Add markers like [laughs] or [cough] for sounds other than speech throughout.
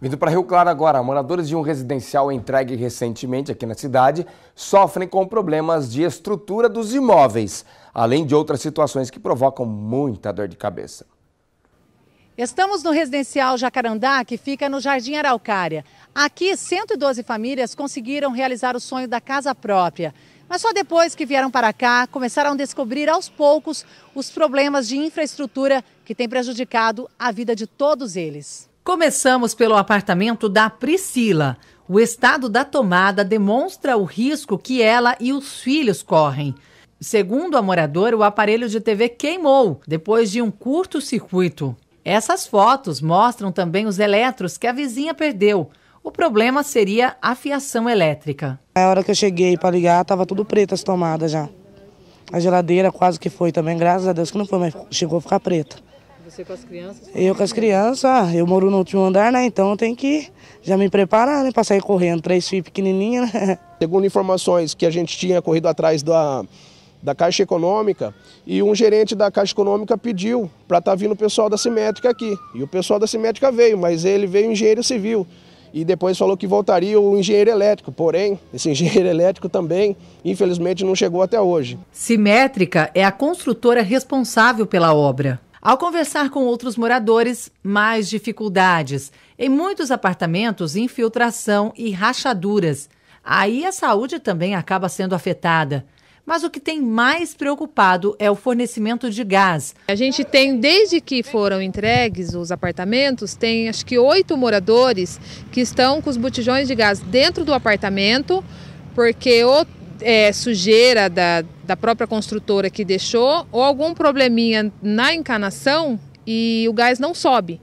Vindo para Rio Claro agora, moradores de um residencial entregue recentemente aqui na cidade sofrem com problemas de estrutura dos imóveis, além de outras situações que provocam muita dor de cabeça. Estamos no residencial Jacarandá, que fica no Jardim Araucária. Aqui, 112 famílias conseguiram realizar o sonho da casa própria. Mas só depois que vieram para cá, começaram a descobrir aos poucos os problemas de infraestrutura que têm prejudicado a vida de todos eles. Começamos pelo apartamento da Priscila. O estado da tomada demonstra o risco que ela e os filhos correm. Segundo a moradora, o aparelho de TV queimou depois de um curto-circuito. Essas fotos mostram também os eletros que a vizinha perdeu. O problema seria a fiação elétrica. Na hora que eu cheguei para ligar, estava tudo preto as tomadas já. A geladeira quase que foi também, graças a Deus que não foi, mas chegou a ficar preta. Você com as crianças? Eu com as crianças, ah, eu moro no último andar, né? Então tem que já me preparar, né? Pra sair correndo, três filhos pequenininhos, né? [laughs] Segundo informações que a gente tinha corrido atrás da, da Caixa Econômica, e um gerente da Caixa Econômica pediu para estar tá vindo o pessoal da Simétrica aqui. E o pessoal da Simétrica veio, mas ele veio engenheiro civil e depois falou que voltaria o engenheiro elétrico. Porém, esse [laughs] engenheiro elétrico também, infelizmente, não chegou até hoje. Simétrica é a construtora responsável pela obra. Ao conversar com outros moradores, mais dificuldades. Em muitos apartamentos, infiltração e rachaduras. Aí a saúde também acaba sendo afetada. Mas o que tem mais preocupado é o fornecimento de gás. A gente tem, desde que foram entregues os apartamentos, tem acho que oito moradores que estão com os botijões de gás dentro do apartamento, porque outro é, sujeira da, da própria construtora que deixou ou algum probleminha na encanação e o gás não sobe.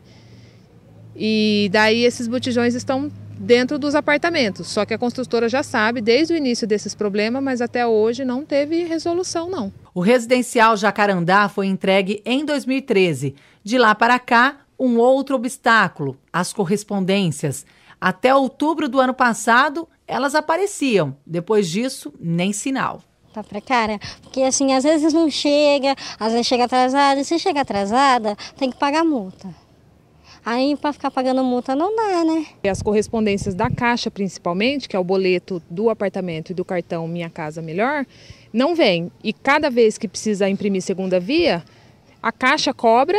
E daí esses botijões estão dentro dos apartamentos. Só que a construtora já sabe desde o início desses problemas, mas até hoje não teve resolução não. O residencial Jacarandá foi entregue em 2013. De lá para cá, um outro obstáculo, as correspondências. Até outubro do ano passado, elas apareciam. Depois disso, nem sinal tá precária. Porque assim, às vezes não chega, às vezes chega atrasada, e se chega atrasada, tem que pagar multa. Aí para ficar pagando multa não dá, né? As correspondências da Caixa, principalmente, que é o boleto do apartamento e do cartão Minha Casa Melhor, não vem. E cada vez que precisa imprimir segunda via, a Caixa cobra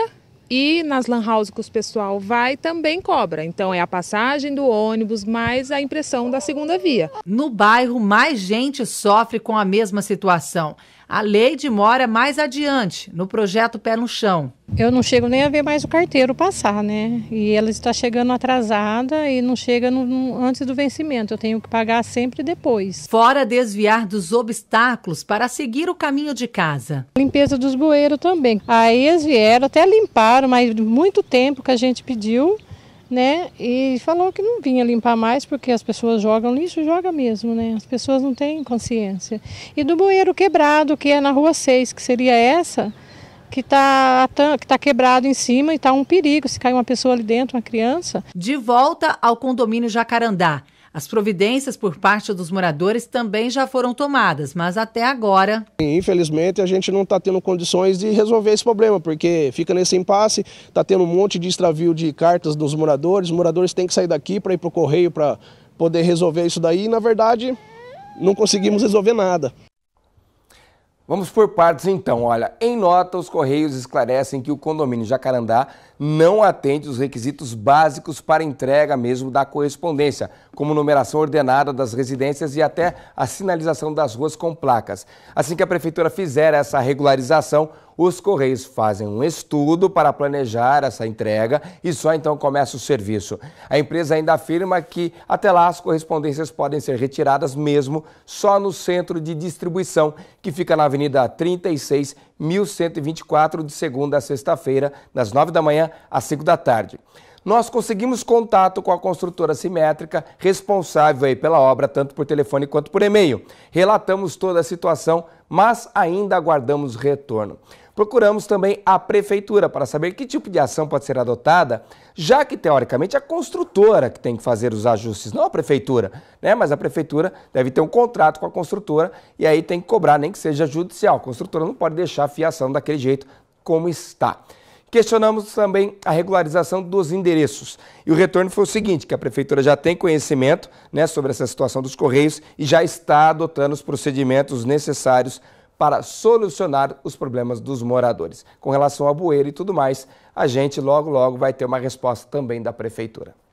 e nas lan houses que o pessoal vai também cobra. Então é a passagem do ônibus mais a impressão da segunda via. No bairro, mais gente sofre com a mesma situação. A Leide mora mais adiante, no projeto Pé no Chão. Eu não chego nem a ver mais o carteiro passar, né? E ela está chegando atrasada e não chega no, no, antes do vencimento. Eu tenho que pagar sempre depois. Fora desviar dos obstáculos para seguir o caminho de casa. Limpeza dos bueiros também. Aí eles vieram, até limparam, mas muito tempo que a gente pediu né? E falou que não vinha limpar mais porque as pessoas jogam lixo, joga mesmo, né? As pessoas não têm consciência. E do bueiro quebrado, que é na rua 6, que seria essa, que está que tá quebrado em cima e está um perigo se cair uma pessoa ali dentro, uma criança. De volta ao condomínio Jacarandá. As providências por parte dos moradores também já foram tomadas, mas até agora. Infelizmente, a gente não está tendo condições de resolver esse problema, porque fica nesse impasse, está tendo um monte de extravio de cartas dos moradores, os moradores têm que sair daqui para ir para o correio para poder resolver isso daí, e na verdade não conseguimos resolver nada. Vamos por partes então. Olha, em nota, os Correios esclarecem que o condomínio Jacarandá não atende os requisitos básicos para entrega mesmo da correspondência, como numeração ordenada das residências e até a sinalização das ruas com placas. Assim que a prefeitura fizer essa regularização, os Correios fazem um estudo para planejar essa entrega e só então começa o serviço. A empresa ainda afirma que até lá as correspondências podem ser retiradas mesmo só no centro de distribuição, que fica na Avenida 36, 1124, de segunda a sexta-feira, das 9 da manhã às 5 da tarde nós conseguimos contato com a construtora simétrica responsável aí pela obra, tanto por telefone quanto por e-mail. Relatamos toda a situação, mas ainda aguardamos retorno. Procuramos também a prefeitura para saber que tipo de ação pode ser adotada, já que teoricamente é a construtora que tem que fazer os ajustes, não a prefeitura, né? Mas a prefeitura deve ter um contrato com a construtora e aí tem que cobrar, nem que seja judicial. A construtora não pode deixar a fiação daquele jeito como está. Questionamos também a regularização dos endereços. E o retorno foi o seguinte, que a prefeitura já tem conhecimento né, sobre essa situação dos Correios e já está adotando os procedimentos necessários para solucionar os problemas dos moradores. Com relação a bueiro e tudo mais, a gente logo, logo vai ter uma resposta também da Prefeitura.